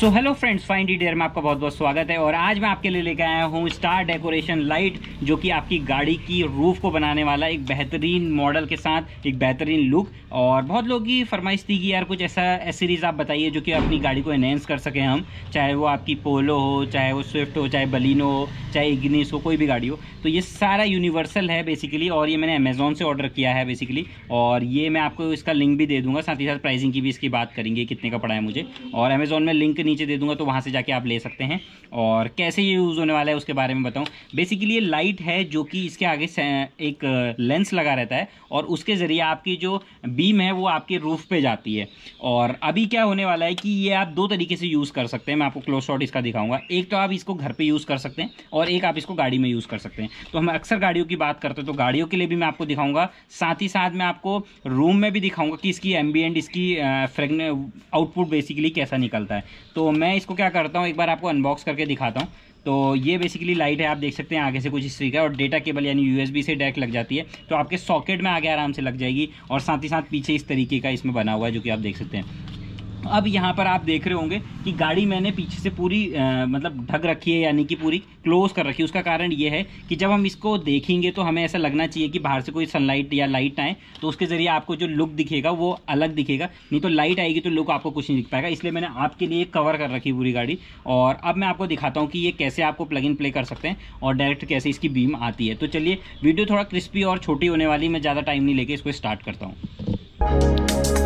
सो hello friends फाइन डी में आपका बहुत बहुत स्वागत है और आज मैं आपके लिए लेकर आया हूँ स्टार डेकोरेशन लाइट जो कि आपकी गाड़ी की रूफ को बनाने वाला एक बेहतरीन मॉडल के साथ एक बेहतरीन लुक और बहुत लोगों की फरमाइश थी कि यार कुछ ऐसा सीरीज़ आप बताइए जो कि अपनी गाड़ी को एनहेंस कर सकें हम चाहे वो आपकी पोलो हो चाहे वो स्विफ्ट हो चाहे बलिनो हो चाहे इग्निस हो कोई भी गाड़ी हो तो ये सारा यूनिवर्सल है बेसिकली और ये मैंने अमेजोन से ऑर्डर किया है बेसिकली और ये मैं आपको इसका लिंक भी दे दूँगा साथ ही साथ प्राइसिंग की भी इसकी बात करेंगे कितने का पड़ा है मुझे और अमेजोन में लिंक नीचे दे दूंगा तो वहाँ से जाके आप ले सकते हैं और कैसे ये यूज़ होने वाला है उसके बारे में बताऊँ बेसिकली ये लाइट है जो कि इसके आगे एक लेंस लगा रहता है और उसके ज़रिए आपकी जो बीम है वो आपके रूफ़ पर जाती है और अभी क्या होने वाला है कि ये आप दो तरीके से यूज़ कर सकते हैं मैं आपको क्लोज शॉट इसका दिखाऊंगा एक तो आप इसको घर पर यूज़ कर सकते हैं और एक आप इसको गाड़ी में यूज़ कर सकते हैं तो हम अक्सर गाड़ियों की बात करते हैं तो गाड़ियों के लिए भी मैं आपको दिखाऊंगा साथ ही साथ मैं आपको रूम में भी दिखाऊंगा कि इसकी एम्बियंट इसकी फ्रेगने आउटपुट बेसिकली कैसा निकलता है तो मैं इसको क्या करता हूँ एक बार आपको अनबॉक्स करके दिखाता हूँ तो ये बेसिकली लाइट है आप देख सकते हैं आगे से कुछ इस तरीके और डेटा केबल यानी यूएसबी से डायरेक्ट लग जाती है तो आपके सॉकेट में आगे आराम से लग जाएगी और साथ ही साथ पीछे इस तरीके का इसमें बना हुआ है जो कि आप देख सकते हैं अब यहाँ पर आप देख रहे होंगे कि गाड़ी मैंने पीछे से पूरी आ, मतलब ढक रखी है यानी कि पूरी क्लोज कर रखी है उसका कारण ये है कि जब हम इसको देखेंगे तो हमें ऐसा लगना चाहिए कि बाहर से कोई सनलाइट या लाइट आए तो उसके ज़रिए आपको जो लुक दिखेगा वो अलग दिखेगा नहीं तो लाइट आएगी तो लुक आपको कुछ नहीं दिख पाएगा इसलिए मैंने आपके लिए कवर कर रखी पूरी गाड़ी और अब मैं आपको दिखाता हूँ कि ये कैसे आपको प्लग इन प्ले कर सकते हैं और डायरेक्ट कैसे इसकी बीम आती है तो चलिए वीडियो थोड़ा क्रिस्पी और छोटी होने वाली मैं ज़्यादा टाइम नहीं लेके इसको स्टार्ट करता हूँ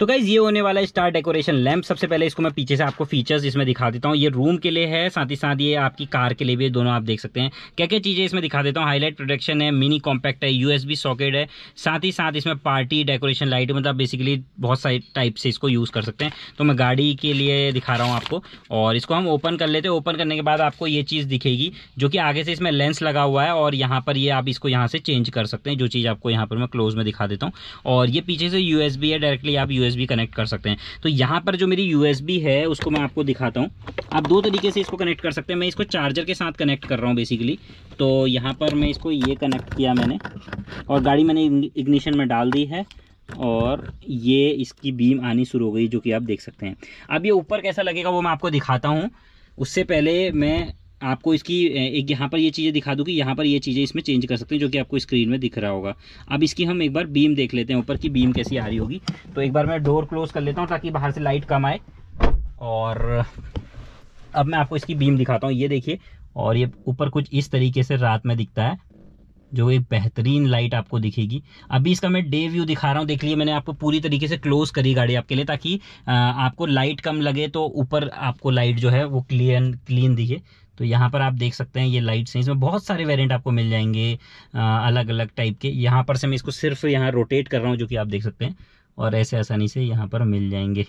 तो गाइज ये होने वाला है स्टार डेकोरेशन लैंप सबसे पहले इसको मैं पीछे से आपको फीचर्स इसमें दिखा देता हूँ ये रूम के लिए है साथ ही साथ ये आपकी कार के लिए भी दोनों आप देख सकते हैं क्या क्या चीज़ें इसमें दिखा देता हूँ हाईलाइट प्रोटेक्शन है मिनी कॉम्पैक्ट है यूएसबी सॉकेट है साथ ही साथ इसमें पार्टी डेकोरेशन लाइट मतलब बेसिकली बहुत सारे टाइप से इसको यूज़ कर सकते हैं तो मैं गाड़ी के लिए दिखा रहा हूँ आपको और इसको हम ओपन कर लेते हैं ओपन करने के बाद आपको ये चीज़ दिखेगी जो कि आगे से इसमें लेंस लगा हुआ है और यहाँ पर ये आप इसको यहाँ से चेंज कर सकते हैं जो चीज़ आपको यहाँ पर मैं क्लोज में दिखा देता हूँ और ये पीछे से यूएसबी है डायरेक्टली आप यू यूएसबी कनेक्ट कर सकते हैं तो यहाँ पर जो मेरी यूएसबी है उसको मैं आपको दिखाता हूँ आप दो तरीके से इसको कनेक्ट कर सकते हैं मैं इसको चार्जर के साथ कनेक्ट कर रहा हूँ बेसिकली तो यहाँ पर मैं इसको ये कनेक्ट किया मैंने और गाड़ी मैंने इग्निशन में डाल दी है और ये इसकी बीम आनी शुरू हो गई जो कि आप देख सकते हैं अब ये ऊपर कैसा लगेगा वो मैं आपको दिखाता हूँ उससे पहले मैं आपको इसकी एक यहाँ पर ये चीज़ें दिखा दूँ कि यहाँ पर ये चीज़ें इसमें चेंज कर सकते हैं जो कि आपको स्क्रीन में दिख रहा होगा अब इसकी हम एक बार बीम देख लेते हैं ऊपर की बीम कैसी आ रही होगी तो एक बार मैं डोर क्लोज कर लेता हूँ ताकि बाहर से लाइट कम आए और अब मैं आपको इसकी बीम दिखाता हूँ ये देखिए और ये ऊपर कुछ इस तरीके से रात में दिखता है जो एक बेहतरीन लाइट आपको दिखेगी अभी इसका मैं डे व्यू दिखा रहा हूँ देख लिए मैंने आपको पूरी तरीके से क्लोज करी गाड़ी आपके लिए ताकि आपको लाइट कम लगे तो ऊपर आपको लाइट जो है वो क्लियर क्लीन दिखे तो यहाँ पर आप देख सकते हैं ये लाइट्स हैं इसमें बहुत सारे वेरिएंट आपको मिल जाएंगे अलग अलग टाइप के यहाँ पर से मैं इसको सिर्फ यहाँ रोटेट कर रहा हूँ जो कि आप देख सकते हैं और ऐसे आसानी से यहाँ पर मिल जाएंगे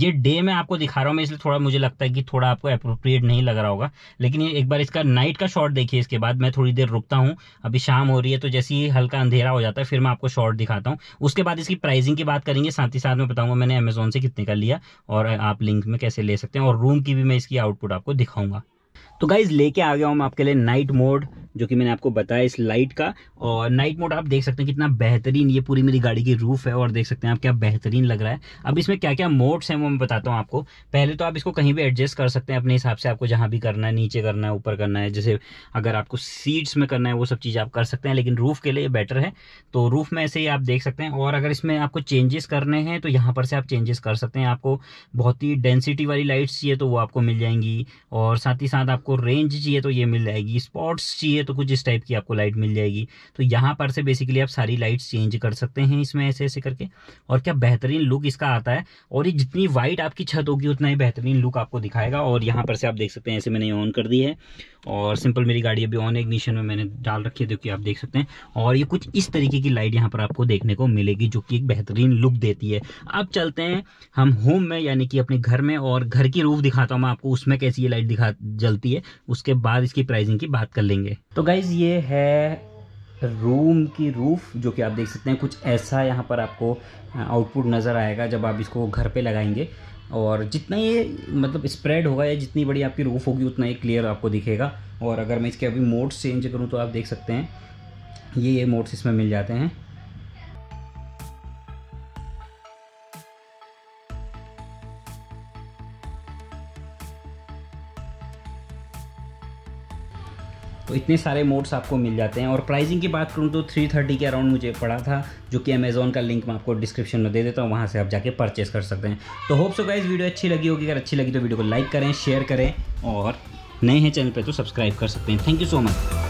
ये डे में आपको दिखा रहा हूँ मैं इसलिए थोड़ा मुझे लगता है कि थोड़ा आपको अप्रोप्रिएट नहीं लग रहा होगा लेकिन ये एक बार इसका नाइट का शॉट देखिए इसके बाद मैं थोड़ी देर रुकता हूँ अभी शाम हो रही है तो जैसे ही हल्का अंधेरा हो जाता है फिर मैं आपको शॉट दिखाता हूँ उसके बाद इसकी प्राइसिंग की बात करेंगे साथ ही साथ में बताऊँगा मैंने अमेजोन से कितने का लिया और आप लिंक में कैसे ले सकते हैं और रूम की भी मैं इसकी आउटपुट आपको दिखाऊंगा तो गाइज लेके आ गया हूँ आपके लिए नाइट मोड जो कि मैंने आपको बताया इस लाइट का और नाइट मोड आप देख सकते हैं कितना बेहतरीन ये पूरी मेरी गाड़ी की रूफ है और देख सकते हैं आप क्या बेहतरीन लग रहा है अब इसमें क्या क्या मोड्स हैं वो मैं बताता हूँ आपको पहले तो आप इसको कहीं भी एडजस्ट कर सकते हैं अपने हिसाब से आपको जहाँ भी करना है नीचे करना है ऊपर करना है जैसे अगर आपको सीट्स में करना है वो सब चीज़ आप कर सकते हैं लेकिन रूफ के लिए बेटर है तो रूफ में ऐसे ही आप देख सकते हैं और अगर इसमें आपको चेंजेस करने हैं तो यहाँ पर से आप चेंजेस कर सकते हैं आपको बहुत ही डेंसिटी वाली लाइट्स चाहिए तो वो आपको मिल जाएंगी और साथ ही साथ आपको रेंज चाहिए तो ये मिल जाएगी स्पॉट्स चाहिए है तो कुछ इस टाइप की आपको लाइट मिल जाएगी तो यहाँ पर से बेसिकली आप सारी लाइट्स चेंज कर सकते हैं इसमें ऐसे ऐसे करके और क्या बेहतरीन लुक इसका आता है और ये जितनी वाइट आपकी छत होगी उतना ही बेहतरीन लुक आपको दिखाएगा और यहाँ पर से आप देख सकते हैं ऐसे मैंने ऑन कर दी है और सिंपल मेरी गाड़ी अभी ऑन इग्निशन में मैंने डाल रखी है जो कि आप देख सकते हैं और ये कुछ इस तरीके की लाइट यहाँ पर आपको देखने को मिलेगी जो कि एक बेहतरीन लुक देती है अब चलते हैं हम होम में यानी कि अपने घर में और घर की रूफ दिखाता हूँ मैं आपको उसमें कैसी ये लाइट दिखा जलती है उसके बाद इसकी प्राइसिंग की बात कर लेंगे तो गाइज ये है रूम की रूफ़ जो कि आप देख सकते हैं कुछ ऐसा यहाँ पर आपको आउटपुट नज़र आएगा जब आप इसको घर पे लगाएंगे और जितना ये मतलब स्प्रेड होगा या जितनी बड़ी आपकी रूफ़ होगी उतना ही क्लियर आपको दिखेगा और अगर मैं इसके अभी मोड्स चेंज करूँ तो आप देख सकते हैं ये ये मोड्स इसमें मिल जाते हैं तो इतने सारे मोड्स आपको मिल जाते हैं और प्राइसिंग की बात करूँ तो थ्री थर्टी के अराउंड मुझे पड़ा था जो कि अमेज़ॉन का लिंक मैं आपको डिस्क्रिप्शन में दे देता हूँ वहाँ से आप जाके परचेस कर सकते हैं तो होप सो गाइज वीडियो अच्छी लगी होगी अगर अच्छी लगी तो वीडियो को लाइक करें शेयर करें और नए हैं चैनल पर तो सब्सक्राइब कर सकते हैं थैंक यू सो मच